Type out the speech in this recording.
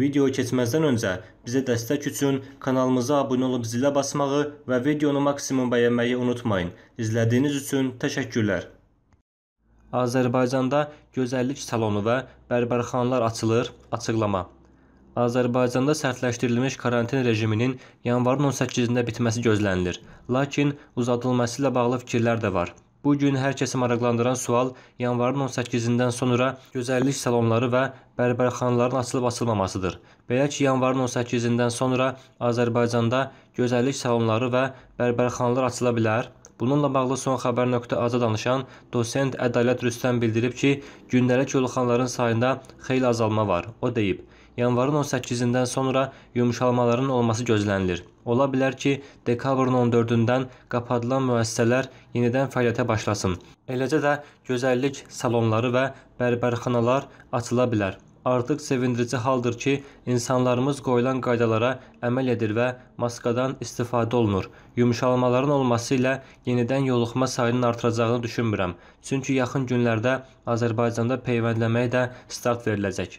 Videoyu keçməzdən öncə bizə dəstək üçün kanalımıza abunə olub zilə basmağı və videonu maksimum bəyənməyi unutmayın. İzlədiyiniz üçün təşəkkürlər. Azərbaycanda gözəllik salonu və bərbərxanalar açılır. Açıqlama. Azərbaycanda sərtləşdirilmiş karantin rejiminin yanvarın 18-də bitməsi gözlənilir. Lakin uzadılması ilə bağlı fikirlər də var. Bu gün hər kəsi maraqlandıran sual yanvarın 18-dən sonra gözəllik salonları və bərbərxanaların açılıb-açılmamasıdır. Belə ki, yanvarın 18-dən sonra Azərbaycanda gözəllik salonları və bərbərxanalar açıla bilər. Bununla bağlı son xəbər.az-a danışan dosent Ədalət Rüstəm bildirib ki, gündəlik yoluxanların sayında xeyli azalma var. O deyib, yanvarın 18-dən sonra yumşalmaların olması gözlənilir. Ola bilər ki, dekabrın 14-dən qapadılan müəssisələr yenidən fəaliyyətə başlasın. Eləcə də gözəllik salonları və bərbərxanalar açıla bilər. Artıq sevindirici haldır ki, insanlarımız qoyulan qaydalara əməl edir və maskadan istifadə olunur. Yumşalmaların olması ilə yenidən yoluxma sayının artıracağını düşünmürəm. Çünki yaxın günlərdə Azərbaycanda peyvəndləməyə də start veriləcək.